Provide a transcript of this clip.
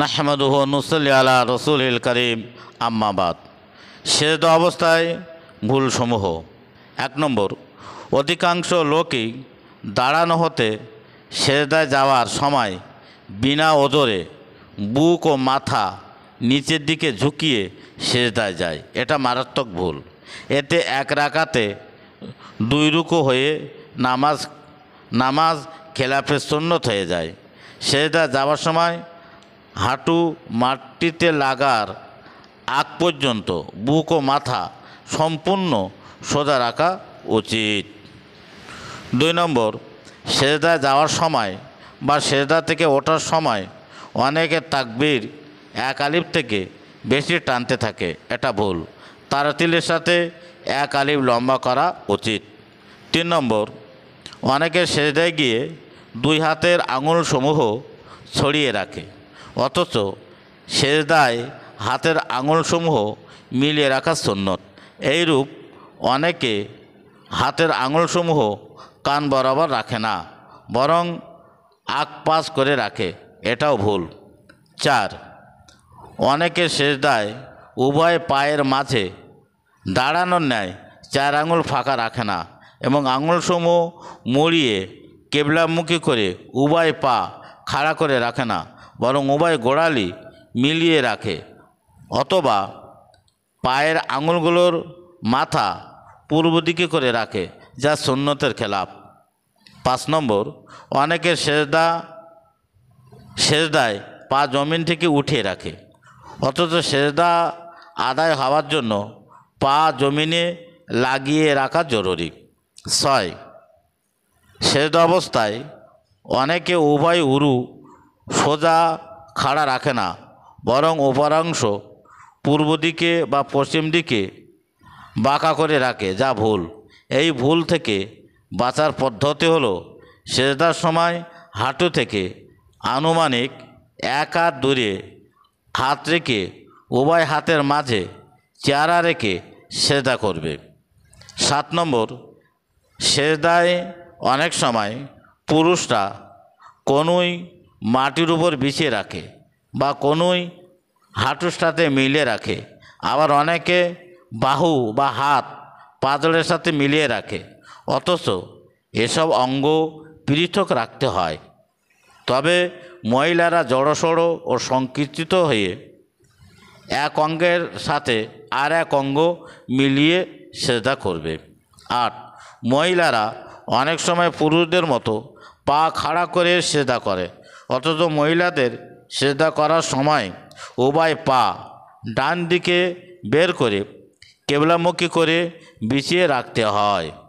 নাহমাদুহ নুসল্লি আলা রসুল করিম আম্মাবাদ সেদ অবস্থায় ভুলসমূহ এক নম্বর অধিকাংশ লোকই দাঁড়ানো হতে সেজদায় যাওয়ার সময় বিনা ওজরে বুক ও মাথা নিচের দিকে ঝুঁকিয়ে সেজদায় যায় এটা মারাত্মক ভুল এতে এক রাকাতে দুই রুকু হয়ে নামাজ নামাজ খেলাফের সন্ন্যত হয়ে যায় সেজদায় যাওয়ার সময় হাঁটু মাটিতে লাগার আগ পর্যন্ত বুক ও মাথা সম্পূর্ণ সোজা রাখা উচিত দুই নম্বর সেজদায় যাওয়ার সময় বা সেজদা থেকে ওঠার সময় অনেকে তাকবির এক আলিফ থেকে বেশি টানতে থাকে এটা ভুল তারাতিলের সাথে এক আলিফ লম্বা করা উচিত তিন নম্বর অনেকে সেজদায় গিয়ে দুই হাতের আঙুল সমূহ ছড়িয়ে রাখে অথচ সেজদায় হাতের আঙুলসমূহ মিলিয়ে রাখা সন্ন্যত এইরূপ অনেকে হাতের আঙুলসমূহ কান বরাবর রাখে না বরং আক পাশ করে রাখে এটাও ভুল চার অনেকে সেজদায় উভয় পায়ের মাঝে দাঁড়ানোর ন্যায় চার আঙুল ফাঁকা রাখে না এবং আঙুলসমূহ মুড়িয়ে কেবলামুখী করে উভয় পা খাড়া করে রাখে না বরং উভয় গোড়ালি মিলিয়ে রাখে অথবা পায়ের আঙুলগুলোর মাথা পূর্ব দিকে করে রাখে যা সুন্নতের খেলাপ পাঁচ নম্বর অনেকের সেজদা সেজদায় পা জমিন থেকে উঠিয়ে রাখে অথচ সেজদা আদায় হওয়ার জন্য পা জমিনে লাগিয়ে রাখা জরুরি ছয় সেজদা অবস্থায় অনেকে উভয় উরু সোজা খাড়া রাখে না বরং উপরাংশ পূর্ব দিকে বা পশ্চিম দিকে বাঁকা করে রাখে যা ভুল এই ভুল থেকে বাঁচার পদ্ধতি হলো সেজদার সময় হাঁটু থেকে আনুমানিক এক হাত দূরে হাত রেখে উভয় হাতের মাঝে চেহারা রেখে সেজদা করবে সাত নম্বর সেজদায় অনেক সময় পুরুষরা কোনোই মাটির উপর বিছিয়ে রাখে বা কোনোই হাঁটুর সাথে মিলিয়ে রাখে আবার অনেকে বাহু বা হাত পাঁজরের সাথে মিলিয়ে রাখে অথচ এসব অঙ্গ পৃথক রাখতে হয় তবে মহিলারা জড়সড়ো ও সংকীর্তিত হয়ে এক অঙ্গের সাথে আর এক অঙ্গ মিলিয়ে সেজদা করবে আর মহিলারা অনেক সময় পুরুষদের মতো পা খাড়া করে সেদা করে অথচ মহিলাদের সেদা করার সময় উভয় পা ডান দিকে বের করে কেবলামুখী করে বিছিয়ে রাখতে হয়